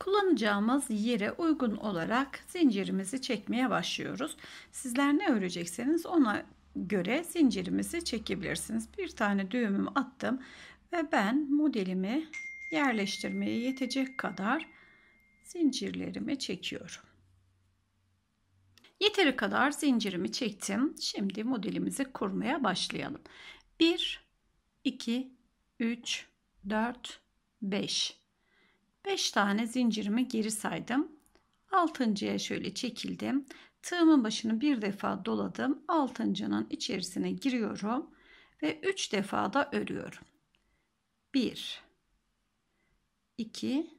kullanacağımız yere uygun olarak zincirimizi çekmeye başlıyoruz. Sizler ne örecekseniz ona göre zincirimizi çekebilirsiniz. Bir tane düğümümü attım ve ben modelimi yerleştirmeye yetecek kadar zincirlerimi çekiyorum. Yeteri kadar zincirimi çektim. Şimdi modelimizi kurmaya başlayalım. 1 2 3 4 5 5 tane zincirimi geri saydım. 6.ya şöyle çekildim. Tığımın başını bir defa doladım. 6.nın içerisine giriyorum ve 3 defa da örüyorum. 1 2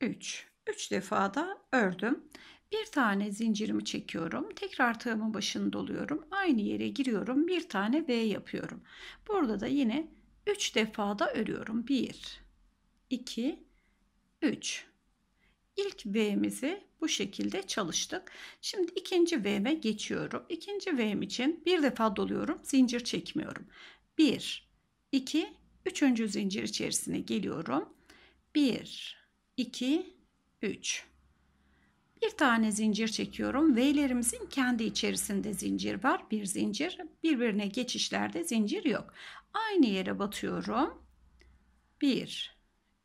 3 3 defa da ördüm. Bir tane zincirimi çekiyorum. Tekrar tığımın başını doluyorum. Aynı yere giriyorum. Bir tane V yapıyorum. Burada da yine 3 defa da örüyorum. 1 2, 3. İlk V'mizi bu şekilde çalıştık. Şimdi ikinci V'me geçiyorum. İkinci V'm için bir defa doluyorum. Zincir çekmiyorum. 1, 2, 3. zincir içerisine geliyorum. 1, 2, 3. Bir tane zincir çekiyorum. V'lerimizin kendi içerisinde zincir var. Bir zincir. Birbirine geçişlerde zincir yok. Aynı yere batıyorum. 1,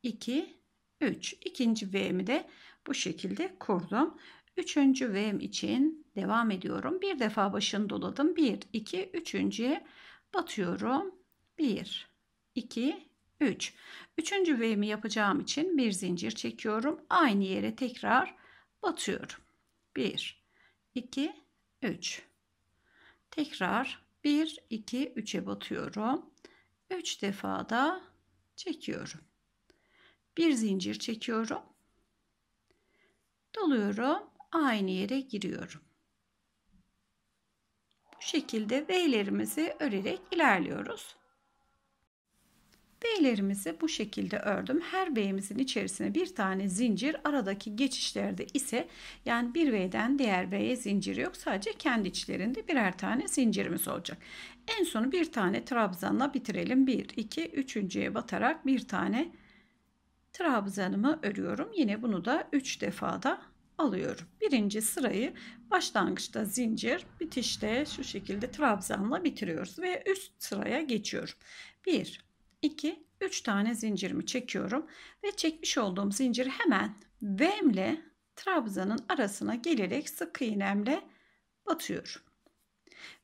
2, 3. İkinci V'mi de bu şekilde kurdum. Üçüncü V'm için devam ediyorum. Bir defa başını doladım. 1, 2, 3.ye batıyorum. 1, 2, 3. Üçüncü V'mi yapacağım için bir zincir çekiyorum. Aynı yere tekrar batıyorum. 1, 2, 3. Tekrar 1, 2, 3'e batıyorum. 3 defa da çekiyorum bir zincir çekiyorum. Doluyorum. Aynı yere giriyorum. Bu şekilde V'lerimizi örerek ilerliyoruz. V'lerimizi bu şekilde ördüm. Her B'mizin içerisine bir tane zincir. Aradaki geçişlerde ise yani bir V'den diğer V'ye zincir yok. Sadece kendi içlerinde birer tane zincirimiz olacak. En sonu bir tane trabzanla bitirelim. 1, 2, 3.ye batarak bir tane trabzanımı örüyorum. Yine bunu da 3 defada alıyorum. Birinci sırayı başlangıçta zincir, bitişte şu şekilde trabzanla bitiriyoruz ve üst sıraya geçiyorum. 1 2 3 tane zincirimi çekiyorum ve çekmiş olduğum zinciri hemen V'mle trabzanın arasına gelerek sık iğnemle batıyorum.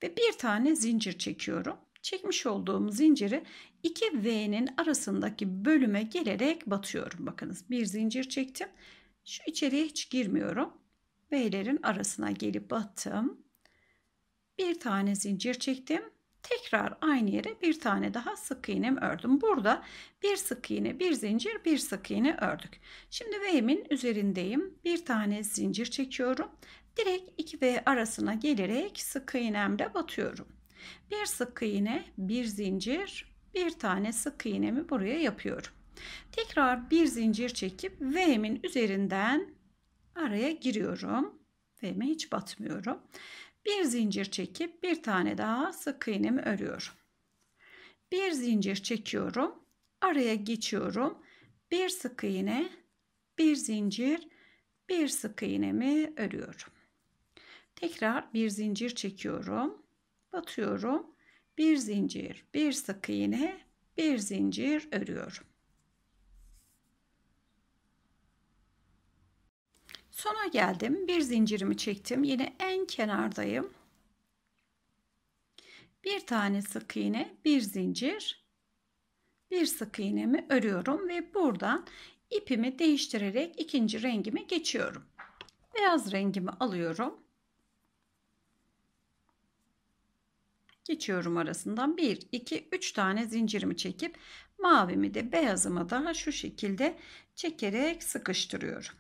Ve bir tane zincir çekiyorum çekmiş olduğum zinciri iki V'nin arasındaki bölüme gelerek batıyorum. Bakınız bir zincir çektim. Şu içeriye hiç girmiyorum. V'lerin arasına gelip battım. Bir tane zincir çektim. Tekrar aynı yere bir tane daha sık iğnem ördüm. Burada bir sık iğne, bir zincir, bir sık iğne ördük. Şimdi V'min üzerindeyim. Bir tane zincir çekiyorum. Direkt 2 V arasına gelerek sık iğnemle batıyorum. Bir sık iğne, bir zincir, bir tane sık iğnemi buraya yapıyorum. Tekrar bir zincir çekip V'min üzerinden araya giriyorum. V'me hiç batmıyorum. Bir zincir çekip bir tane daha sık iğnemi örüyorum. Bir zincir çekiyorum. Araya geçiyorum. Bir sık iğne, bir zincir, bir sık iğnemi örüyorum. Tekrar bir zincir çekiyorum. Atıyorum, Bir zincir, bir sık iğne, bir zincir örüyorum. Sona geldim. Bir zincirimi çektim. Yine en kenardayım. Bir tane sık iğne, bir zincir, bir sık iğnemi örüyorum ve buradan ipimi değiştirerek ikinci rengime geçiyorum. Beyaz rengimi alıyorum. geçiyorum arasından 1 2 3 tane zincirimi çekip mavimi de beyazımı da şu şekilde çekerek sıkıştırıyorum.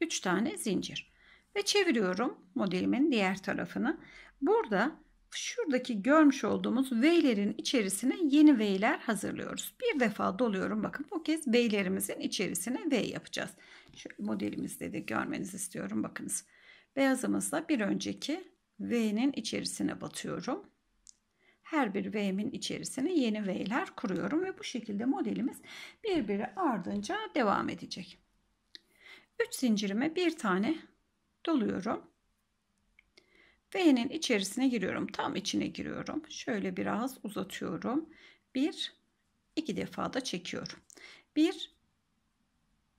3 tane zincir ve çeviriyorum modelimin diğer tarafını. Burada şuradaki görmüş olduğumuz V'lerin içerisine yeni V'ler hazırlıyoruz. Bir defa doluyorum. Bakın bu kez V'lerimizin içerisine V yapacağız. Şöyle modelimizde de görmenizi istiyorum. Bakınız. Beyazımızla bir önceki V'nin içerisine batıyorum. Her bir V'min içerisine yeni V'ler kuruyorum ve bu şekilde modelimiz birbiri ardınca devam edecek. 3 zincirime bir tane doluyorum. V'nin içerisine giriyorum. Tam içine giriyorum. Şöyle biraz uzatıyorum. 1 2 defa da çekiyorum. 1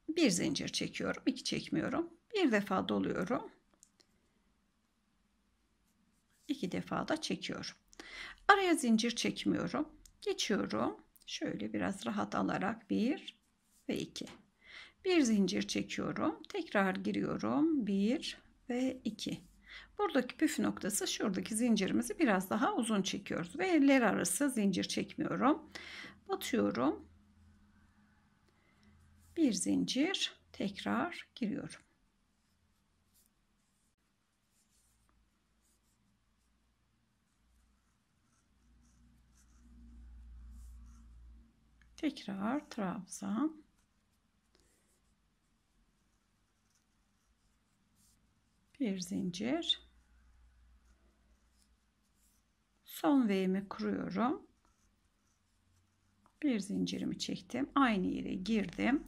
bir zincir çekiyorum. 2 çekmiyorum. Bir defa doluyorum iki defa da çekiyorum. Araya zincir çekmiyorum. Geçiyorum. Şöyle biraz rahat alarak 1 ve 2. Bir zincir çekiyorum. Tekrar giriyorum. 1 ve 2. Buradaki püf noktası şuradaki zincirimizi biraz daha uzun çekiyoruz. Ve ler arası zincir çekmiyorum. Batıyorum. Bir zincir tekrar giriyorum. Tekrar trabzan. Bir zincir. Son V'mi kuruyorum. Bir zincirimi çektim. Aynı yere girdim.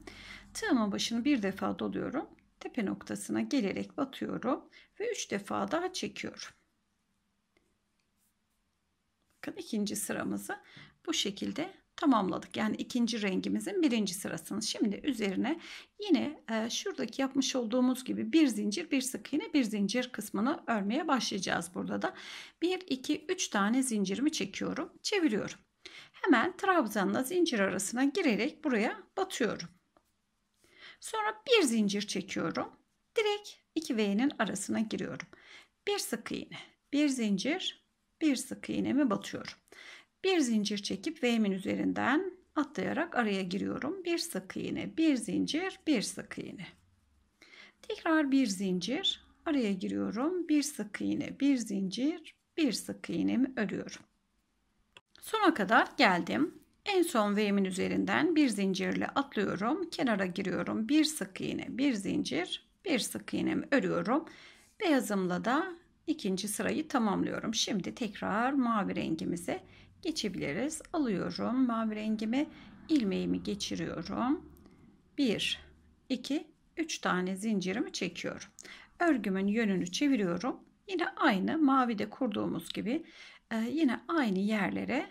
Tığımın başını bir defa doluyorum. Tepe noktasına gelerek batıyorum. Ve üç defa daha çekiyorum. Bakın ikinci sıramızı bu şekilde tamamladık. Yani ikinci rengimizin birinci sırasını. Şimdi üzerine yine e, şuradaki yapmış olduğumuz gibi bir zincir bir sık iğne bir zincir kısmını örmeye başlayacağız burada da. 1 2 3 tane zincirimi çekiyorum. Çeviriyorum. Hemen trabzanla zincir arasına girerek buraya batıyorum. Sonra bir zincir çekiyorum. Direkt iki V'nin arasına giriyorum. Bir sık iğne, bir zincir, bir sık iğnemi batıyorum. Bir zincir çekip V'min üzerinden atlayarak araya giriyorum. Bir sık iğne, bir zincir, bir sık iğne. Tekrar bir zincir, araya giriyorum. Bir sık iğne, bir zincir, bir sık iğnemi örüyorum. Sona kadar geldim. En son V'min üzerinden bir zincirle atlıyorum. Kenara giriyorum. Bir sık iğne, bir zincir, bir sık iğnemi örüyorum. Beyazımla da ikinci sırayı tamamlıyorum. Şimdi tekrar mavi rengimize geçebiliriz. Alıyorum mavi rengimi ilmeğimi geçiriyorum. 1 2 3 tane zincirimi çekiyorum. Örgümün yönünü çeviriyorum. Yine aynı mavide kurduğumuz gibi e, yine aynı yerlere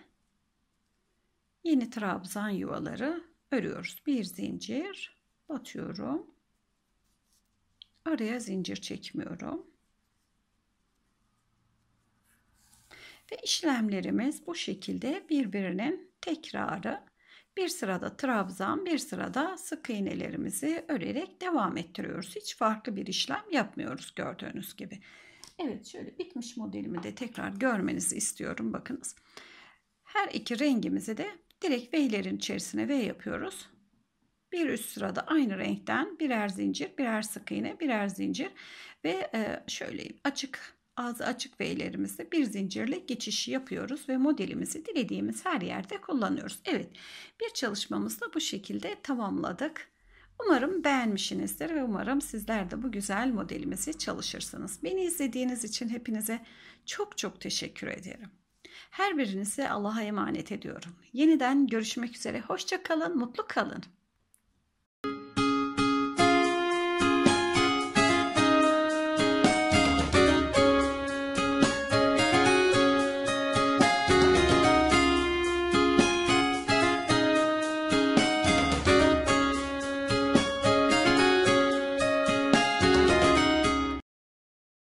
yeni trabzan yuvaları örüyoruz. Bir zincir batıyorum. Araya zincir çekmiyorum. Ve işlemlerimiz bu şekilde birbirinin tekrarı. Bir sırada trabzan, bir sırada sık iğnelerimizi örerek devam ettiriyoruz. Hiç farklı bir işlem yapmıyoruz gördüğünüz gibi. Evet şöyle bitmiş modelimi de tekrar görmenizi istiyorum bakınız. Her iki rengimizi de direkt V'lerin içerisine V yapıyoruz. Bir üst sırada aynı renkten birer zincir, birer sık iğne, birer zincir ve e, şöyle açık ağzı açık ve ellerimizde bir zincirle geçiş yapıyoruz ve modelimizi dilediğimiz her yerde kullanıyoruz. Evet bir çalışmamızda bu şekilde tamamladık. Umarım beğenmişsinizdir ve umarım sizler de bu güzel modelimizi çalışırsınız. Beni izlediğiniz için hepinize çok çok teşekkür ederim. Her birinizi Allah'a emanet ediyorum. Yeniden görüşmek üzere. Hoşça kalın, mutlu kalın.